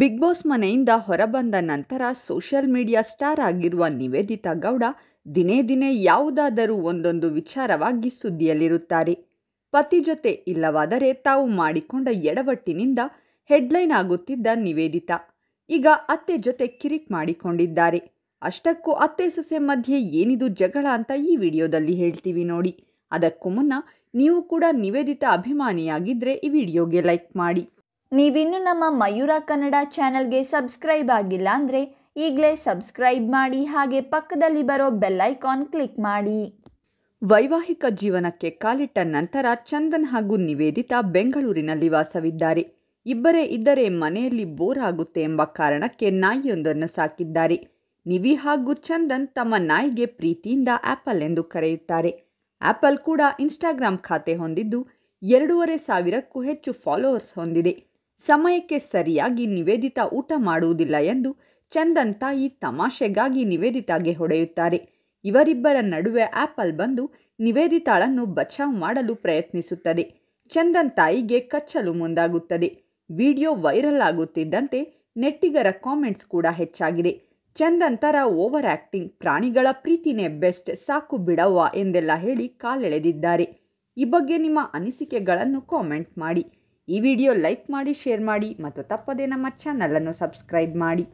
big boss ಮನೆಯಿಂದ ಹೊರಬಂದ ನಂತರ ಸೋಷಿಯಲ್ ಮೀಡಿಯಾ ಸ್ಟಾರ್ ಆಗಿರುವ ನಿವೇದಿತಾ ಗೌಡ ದಿನೇ ದಿನೇ ಯಾವುದಾದರೂ ಒಂದೊಂದು ವಿಚಾರವಾಗಿ ಸುದ್ದಿಯಲ್ಲಿರುತ್ತಾರೆ ಪತಿ ಜೊತೆ ಇಲ್ಲವಾದರೆ ತಾವು ಮಾಡಿಕೊಂಡ ಎಡವಟ್ಟಿನಿಂದ ಹೆಡ್ಲೈನ್ ಆಗುತ್ತಿದ್ದ ನಿವೇದಿತಾ ಈಗ ಅತ್ತೆ ಜೊತೆ ಕಿರಿಕ್ ಮಾಡಿಕೊಂಡಿದ್ದಾರೆ ಅಷ್ಟಕ್ಕೂ ಅತ್ತೆ ಸೊಸೆ ಮಧ್ಯೆ ಏನಿದು ಜಗಳ ಅಂತ ಈ ವಿಡಿಯೋದಲ್ಲಿ ಹೇಳ್ತೀವಿ ನೋಡಿ ಅದಕ್ಕೂ ಮುನ್ನ ನೀವು ಕೂಡ ನಿವೇದಿತ ಅಭಿಮಾನಿಯಾಗಿದ್ದರೆ ಈ ವಿಡಿಯೋಗೆ ಲೈಕ್ ಮಾಡಿ ನೀವಿನ್ನೂ ನಮ್ಮ ಮಯೂರ ಕನ್ನಡ ಚಾನೆಲ್ಗೆ ಸಬ್ಸ್ಕ್ರೈಬ್ ಆಗಿಲ್ಲ ಅಂದರೆ ಈಗಲೇ ಸಬ್ಸ್ಕ್ರೈಬ್ ಮಾಡಿ ಹಾಗೆ ಪಕ್ಕದಲ್ಲಿ ಬರೋ ಬೆಲ್ಲೈಕಾನ್ ಕ್ಲಿಕ್ ಮಾಡಿ ವೈವಾಹಿಕ ಜೀವನಕ್ಕೆ ಕಾಲಿಟ್ಟ ನಂತರ ಚಂದನ್ ಹಾಗೂ ನಿವೇದಿತಾ ಬೆಂಗಳೂರಿನಲ್ಲಿ ವಾಸವಿದ್ದಾರೆ ಇಬ್ಬರೇ ಇದ್ದರೆ ಮನೆಯಲ್ಲಿ ಬೋರ್ ಆಗುತ್ತೆ ಎಂಬ ಕಾರಣಕ್ಕೆ ನಾಯಿಯೊಂದನ್ನು ಸಾಕಿದ್ದಾರೆ ನಿವಿ ಹಾಗೂ ಚಂದನ್ ತಮ್ಮ ನಾಯಿಗೆ ಪ್ರೀತಿಯಿಂದ ಆ್ಯಪಲ್ ಎಂದು ಕರೆಯುತ್ತಾರೆ ಆ್ಯಪಲ್ ಕೂಡ ಇನ್ಸ್ಟಾಗ್ರಾಮ್ ಖಾತೆ ಹೊಂದಿದ್ದು ಎರಡೂವರೆ ಸಾವಿರಕ್ಕೂ ಹೆಚ್ಚು ಫಾಲೋವರ್ಸ್ ಹೊಂದಿದೆ ಸಮಯಕ್ಕೆ ಸರಿಯಾಗಿ ನಿವೇದಿತಾ ಊಟ ಮಾಡುವುದಿಲ್ಲ ಎಂದು ಚಂದನ್ ತಾಯಿ ತಮಾಷೆಗಾಗಿ ನಿವೇದಿತಾಗೆ ಹೊಡೆಯುತ್ತಾರೆ ಇವರಿಬ್ಬರ ನಡುವೆ ಆಪಲ್ ಬಂದು ನಿವೇದಿತಾಳನ್ನು ಬಚಾವ್ ಮಾಡಲು ಪ್ರಯತ್ನಿಸುತ್ತದೆ ಚಂದನ್ ತಾಯಿಗೆ ಕಚ್ಚಲು ಮುಂದಾಗುತ್ತದೆ ವಿಡಿಯೋ ವೈರಲ್ ಆಗುತ್ತಿದ್ದಂತೆ ನೆಟ್ಟಿಗರ ಕಾಮೆಂಟ್ಸ್ ಕೂಡ ಹೆಚ್ಚಾಗಿದೆ ಚಂದನ್ ತರ ಓವರ್ ಆ್ಯಕ್ಟಿಂಗ್ ಪ್ರಾಣಿಗಳ ಪ್ರೀತಿನೇ ಬೆಸ್ಟ್ ಸಾಕು ಬಿಡವ್ವ ಎಂದೆಲ್ಲ ಹೇಳಿ ಕಾಲೆಳೆದಿದ್ದಾರೆ ಈ ಬಗ್ಗೆ ನಿಮ್ಮ ಅನಿಸಿಕೆಗಳನ್ನು ಕಾಮೆಂಟ್ ಮಾಡಿ ಈ ವಿಡಿಯೋ ಲೈಕ್ ಮಾಡಿ ಶೇರ್ ಮಾಡಿ ಮತ್ತು ತಪ್ಪದೇ ನಮ್ಮ ಚಾನಲನ್ನು ಸಬ್ಸ್ಕ್ರೈಬ್ ಮಾಡಿ